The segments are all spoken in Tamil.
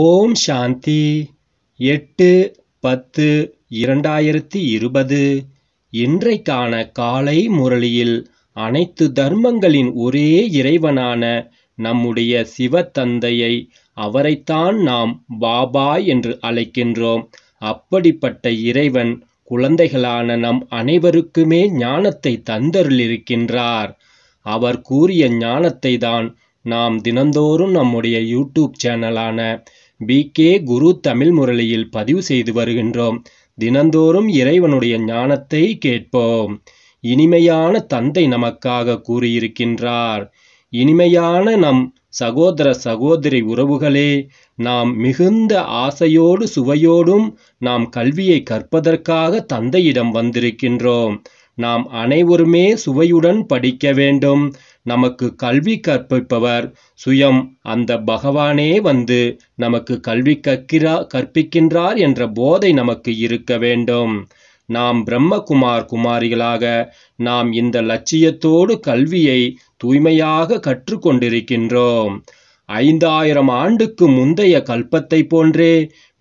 ஓம் சாந்தி எட்டு பத்து இரண்டாயிரத்தி இருபது இன்றைக்கான காலை முரளியில் அனைத்து தர்மங்களின் ஒரே இறைவனான நம்முடைய சிவத்தந்தையை அவரைத்தான் நாம் பாபா என்று அழைக்கின்றோம் அப்படிப்பட்ட இறைவன் குழந்தைகளான நம் அனைவருக்குமே ஞானத்தை தந்தருளிருக்கின்றார் அவர் கூறிய ஞானத்தை தான் நாம் தினந்தோறும் நம்முடைய யூடியூப் சேனலான பி கே குரு தமிழ் முரளியில் பதிவு செய்து வருகின்றோம் தினந்தோறும் இறைவனுடைய ஞானத்தை கேட்போம் இனிமையான தந்தை நமக்காக கூறியிருக்கின்றார் இனிமையான நம் சகோதர சகோதரி உறவுகளே நாம் மிகுந்த ஆசையோடு சுவையோடும் நாம் கல்வியை கற்பதற்காக தந்தையிடம் வந்திருக்கின்றோம் நாம் அனைவருமே சுவையுடன் படிக்க வேண்டும் நமக்கு கல்வி கற்பிப்பவர் சுயம் அந்த பகவானே வந்து நமக்கு கல்வி கற்கிறா கற்பிக்கின்றார் என்ற போதை நமக்கு இருக்க வேண்டும் நாம் பிரம்மகுமார் குமாரிகளாக நாம் இந்த லட்சியத்தோடு கல்வியை தூய்மையாக கற்றுக்கொண்டிருக்கின்றோம் ஐந்தாயிரம் ஆண்டுக்கு முந்தைய கல்பத்தை போன்றே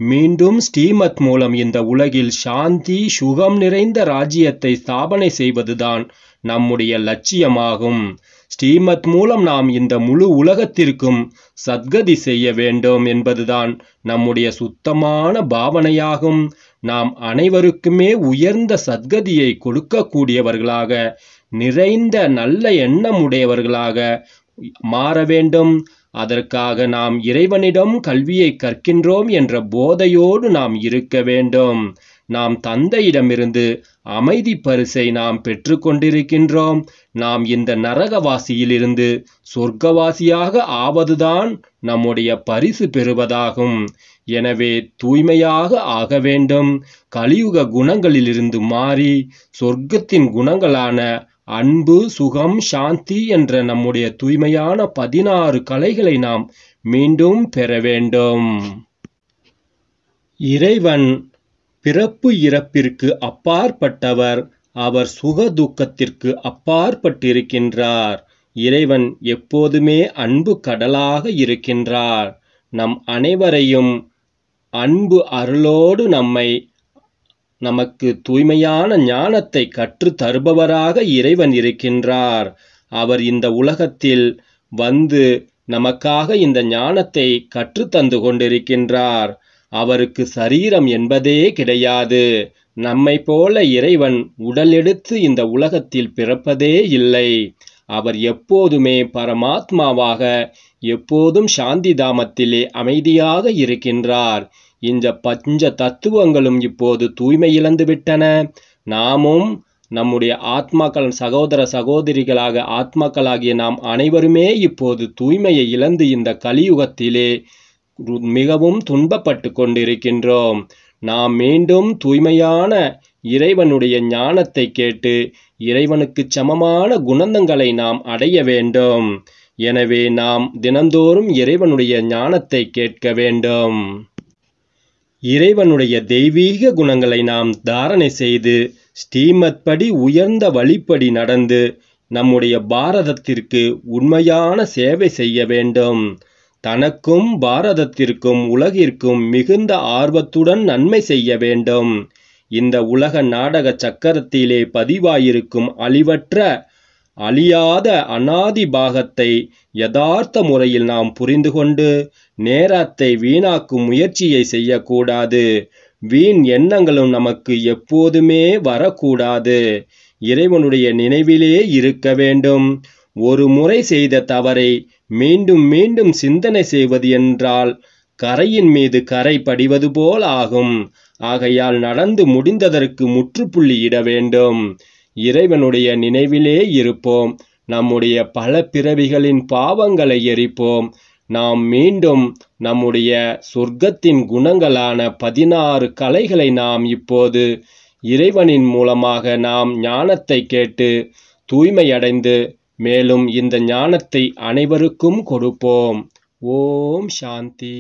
மீண்டும் ஸ்ரீமத் மூலம் இந்த உலகில் சாந்தி சுகம் நிறைந்த ராஜ்யத்தை ஸ்தாபனை செய்வதுதான் நம்முடைய லட்சியமாகும் ஸ்ரீமத் மூலம் நாம் இந்த முழு உலகத்திற்கும் சத்கதி செய்ய வேண்டும் என்பதுதான் நம்முடைய சுத்தமான பாவனையாகும் நாம் அனைவருக்குமே உயர்ந்த சத்கதியை கொடுக்கக்கூடியவர்களாக நிறைந்த நல்ல எண்ணமுடையவர்களாக மாற வேண்டும் அதற்காக நாம் இறைவனிடம் கல்வியை கற்கின்றோம் என்ற போதையோடு நாம் இருக்க வேண்டும் நாம் தந்தையிடமிருந்து அமைதி பரிசை நாம் பெற்று நாம் இந்த நரகவாசியிலிருந்து சொர்க்கவாசியாக ஆவதுதான் நம்முடைய பரிசு பெறுவதாகும் எனவே தூய்மையாக ஆக வேண்டும் கலியுக குணங்களிலிருந்து மாறி சொர்க்கத்தின் குணங்களான அன்பு சுகம் சாந்தி என்ற நம்முடைய தூய்மையான பதினாறு கலைகளை நாம் மீண்டும் பெற வேண்டும் இறைவன் பிறப்பு இறப்பிற்கு அப்பாற்பட்டவர் அவர் சுக துக்கத்திற்கு அப்பாற்பட்டிருக்கின்றார் இறைவன் எப்போதுமே அன்பு கடலாக இருக்கின்றார் நம் அனைவரையும் அன்பு அருளோடு நம்மை நமக்கு தூய்மையான ஞானத்தை கற்று தருபவராக இறைவன் இருக்கின்றார் அவர் இந்த உலகத்தில் வந்து நமக்காக இந்த ஞானத்தை கற்று தந்து கொண்டிருக்கின்றார் அவருக்கு சரீரம் என்பதே கிடையாது நம்மை போல இறைவன் உடலெடுத்து இந்த உலகத்தில் பிறப்பதே இல்லை அவர் எப்போதுமே பரமாத்மாவாக எப்போதும் சாந்தி தாமத்திலே அமைதியாக இருக்கின்றார் இந்த பஞ்ச தத்துவங்களும் இப்போது தூய்மை இழந்துவிட்டன நாமும் நம்முடைய ஆத்மாக்கள் சகோதர சகோதரிகளாக ஆத்மாக்களாகிய நாம் அனைவருமே இப்போது தூய்மையை இழந்து இந்த கலியுகத்திலே மிகவும் துன்பப்பட்டு கொண்டிருக்கின்றோம் நாம் மீண்டும் தூய்மையான இறைவனுடைய ஞானத்தை கேட்டு இறைவனுக்கு சமமான குணந்தங்களை நாம் அடைய வேண்டும் எனவே நாம் தினந்தோறும் இறைவனுடைய ஞானத்தை கேட்க வேண்டும் இறைவனுடைய தெய்வீக குணங்களை நாம் தாரணை செய்து ஸ்ரீமத் படி உயர்ந்த வழிப்படி நடந்து நம்முடைய பாரதத்திற்கு உண்மையான சேவை செய்ய வேண்டும் தனக்கும் பாரதத்திற்கும் உலகிற்கும் மிகுந்த ஆர்வத்துடன் நன்மை செய்ய வேண்டும் இந்த உலக நாடக சக்கரத்திலே பதிவாயிருக்கும் அழிவற்ற அழியாத அனாதி பாகத்தை யதார்த்த முறையில் நாம் புரிந்து கொண்டு நேரத்தை வீணாக்கும் முயற்சியை செய்யக்கூடாது வீண் எண்ணங்களும் நமக்கு எப்போதுமே வரக்கூடாது இறைவனுடைய நினைவிலே இருக்க வேண்டும் ஒரு முறை செய்த தவறை மீண்டும் மீண்டும் சிந்தனை செய்வது என்றால் கரையின் மீது கரை படிவது போல் ஆகும் ஆகையால் நடந்து முடிந்ததற்கு முற்றுப்புள்ளி இட வேண்டும் இறைவனுடைய நினைவிலே இருப்போம் நம்முடைய பல பிறவிகளின் பாவங்களை எரிப்போம் நாம் மீண்டும் நம்முடைய சொர்க்கத்தின் குணங்களான பதினாறு கலைகளை நாம் இப்போது இறைவனின் மூலமாக நாம் ஞானத்தை கேட்டு தூய்மையடைந்து மேலும் இந்த ஞானத்தை அனைவருக்கும் கொடுப்போம் ஓம் சாந்தி